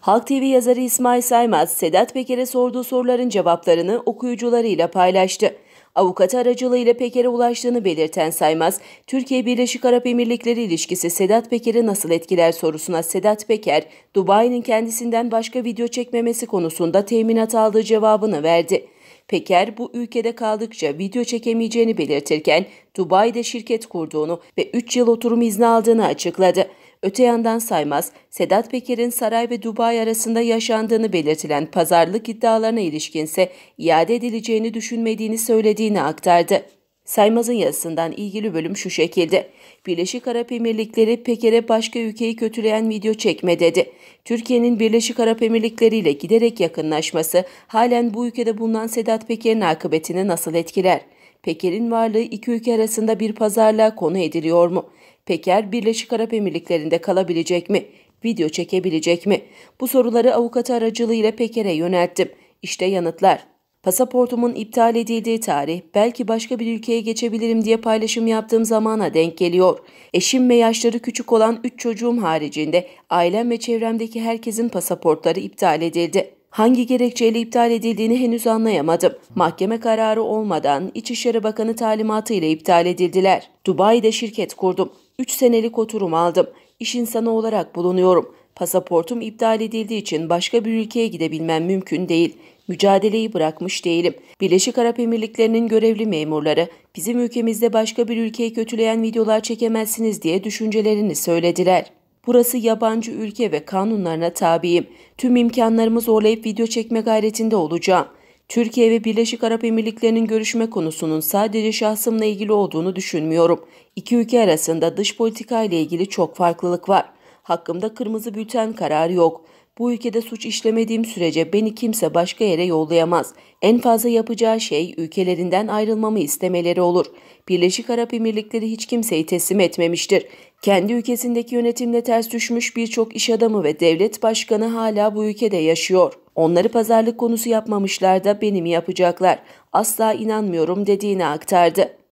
Halk TV yazarı İsmail Saymaz, Sedat Peker'e sorduğu soruların cevaplarını okuyucularıyla paylaştı. Avukatı aracılığıyla Peker'e ulaştığını belirten Saymaz, Türkiye Birleşik Arap Emirlikleri ilişkisi Sedat Peker'i nasıl etkiler sorusuna Sedat Peker, Dubai'nin kendisinden başka video çekmemesi konusunda teminat aldığı cevabını verdi. Peker bu ülkede kaldıkça video çekemeyeceğini belirtirken Dubai'de şirket kurduğunu ve 3 yıl oturum izni aldığını açıkladı. Öte yandan Saymaz, Sedat Peker'in saray ve Dubai arasında yaşandığını belirtilen pazarlık iddialarına ilişkinse iade edileceğini düşünmediğini söylediğini aktardı. Saymaz'ın yazısından ilgili bölüm şu şekilde. Birleşik Arap Emirlikleri Peker'e başka ülkeyi kötüleyen video çekme dedi. Türkiye'nin Birleşik Arap Emirlikleri ile giderek yakınlaşması halen bu ülkede bulunan Sedat Peker'in akıbetini nasıl etkiler? Peker'in varlığı iki ülke arasında bir pazarlığa konu ediliyor mu? Peker Birleşik Arap Emirlikleri'nde kalabilecek mi? Video çekebilecek mi? Bu soruları avukatı aracılığıyla Peker'e yönelttim. İşte yanıtlar. Pasaportumun iptal edildiği tarih belki başka bir ülkeye geçebilirim diye paylaşım yaptığım zamana denk geliyor. Eşim ve yaşları küçük olan 3 çocuğum haricinde ailem ve çevremdeki herkesin pasaportları iptal edildi. Hangi gerekçeyle iptal edildiğini henüz anlayamadım. Mahkeme kararı olmadan İçişleri Bakanı talimatı ile iptal edildiler. Dubai'de şirket kurdum. 3 senelik oturum aldım. İş insanı olarak bulunuyorum. Pasaportum iptal edildiği için başka bir ülkeye gidebilmem mümkün değil mücadeleyi bırakmış değilim. Birleşik Arap Emirlikleri'nin görevli memurları bizim ülkemizde başka bir ülkeyi kötüleyen videolar çekemezsiniz diye düşüncelerini söylediler. Burası yabancı ülke ve kanunlarına tabiyim. Tüm imkanlarımı zorlayıp video çekme gayretinde olacağım. Türkiye ve Birleşik Arap Emirlikleri'nin görüşme konusunun sadece şahsımla ilgili olduğunu düşünmüyorum. İki ülke arasında dış politika ile ilgili çok farklılık var. Hakkımda kırmızı bülten kararı yok. Bu ülkede suç işlemediğim sürece beni kimse başka yere yollayamaz. En fazla yapacağı şey ülkelerinden ayrılmamı istemeleri olur. Birleşik Arap Emirlikleri hiç kimseyi teslim etmemiştir. Kendi ülkesindeki yönetimle ters düşmüş birçok iş adamı ve devlet başkanı hala bu ülkede yaşıyor. Onları pazarlık konusu yapmamışlar da benim yapacaklar. Asla inanmıyorum dediğini aktardı.